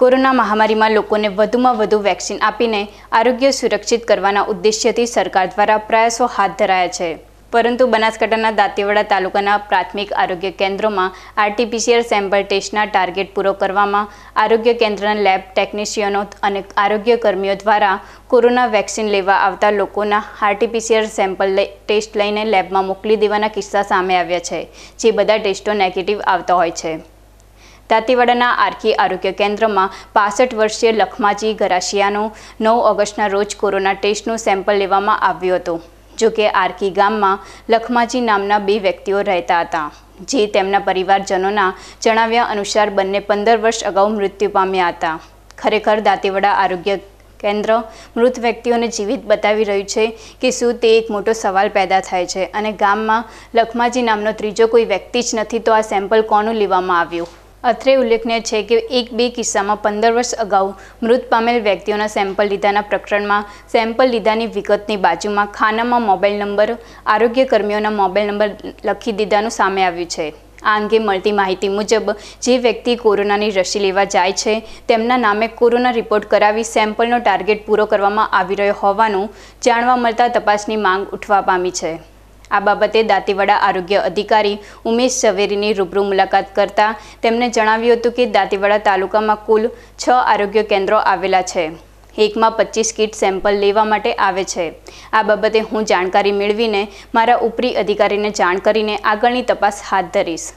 corona મહામારીમાં લોકોને વધુમાં વધુ વેક્સિન આપીને આરોગ્ય સુરક્ષિત કરવાના ઉદ્દેશ્યથી સરકાર દ્વારા પ્રયાસો હાથ ધરાયા છે પરંતુ બનાસકાંઠાના દાંતીવાડા તાલુકાના પ્રાથમિક આરોગ્ય કેન્દ્રોમાં આરટીપીસીઆર સેમ્પલ ટેસ્ટના ટાર્ગેટ પૂરો કરવામાં આરોગ્ય કેન્દ્રના લેબ ટેકનિશિયનો અને આરોગ્ય કર્મીઓ દ્વારા કોરોના વેક્સિન લેવા આવતા લોકોના આરટીપીસીઆર સેમ્પલ ટેસ્ટ લઈને લેબમાં મોકલી દેવાના કિસ્સા સામે આવ્યા છે જે બધા ટેસ્ટો નેગેટિવ આવતા હોય છે દાંતીવાડાના આરકી આરોગ્ય કેન્દ્રમાં પાસઠ વર્ષીય લખમાજી ગરાશિયાનું નવ ઓગસ્ટના રોજ કોરોના ટેસ્ટનું સેમ્પલ લેવામાં આવ્યું હતું જો કે આરકી ગામમાં લખમાજી નામના બે વ્યક્તિઓ રહેતા હતા જે તેમના પરિવારજનોના જણાવ્યા અનુસાર બંને પંદર વર્ષ અગાઉ મૃત્યુ પામ્યા હતા ખરેખર દાંતીવાડા આરોગ્ય કેન્દ્ર મૃત વ્યક્તિઓને જીવિત બતાવી રહ્યું છે કે શું તે એક મોટો સવાલ પેદા થાય છે અને ગામમાં લખમાજી નામનો ત્રીજો કોઈ વ્યક્તિ જ નથી તો આ સેમ્પલ કોનું લેવામાં આવ્યું અત્રે ઉલ્લેખનીય છે કે એક બે કિસ્સામાં પંદર વર્ષ અગાઉ મૃત પામેલ વ્યક્તિઓના સેમ્પલ લીધાના પ્રકરણમાં સેમ્પલ લીધાની વિગતની બાજુમાં ખાનામાં મોબાઈલ નંબર આરોગ્યકર્મીઓના મોબાઈલ નંબર લખી દીધાનું સામે આવ્યું છે આ અંગે મળતી માહિતી મુજબ જે વ્યક્તિ કોરોનાની રસી લેવા જાય છે તેમના નામે કોરોના રિપોર્ટ કરાવી સેમ્પલનો ટાર્ગેટ પૂરો કરવામાં આવી રહ્યો હોવાનું જાણવા મળતા તપાસની માંગ ઉઠવા પામી છે આ બાબતે દાંતીવાડા આરોગ્ય અધિકારી ઉમેશ ઝવેરીની રૂબરૂ મુલાકાત કરતા તેમણે જણાવ્યું હતું કે દાંતીવાડા તાલુકામાં કુલ છ આરોગ્ય કેન્દ્રો આવેલા છે એકમાં પચીસ કિટ સેમ્પલ લેવા માટે આવે છે આ બાબતે હું જાણકારી મેળવીને મારા ઉપરી અધિકારીને જાણ કરીને આગળની તપાસ હાથ ધરીશ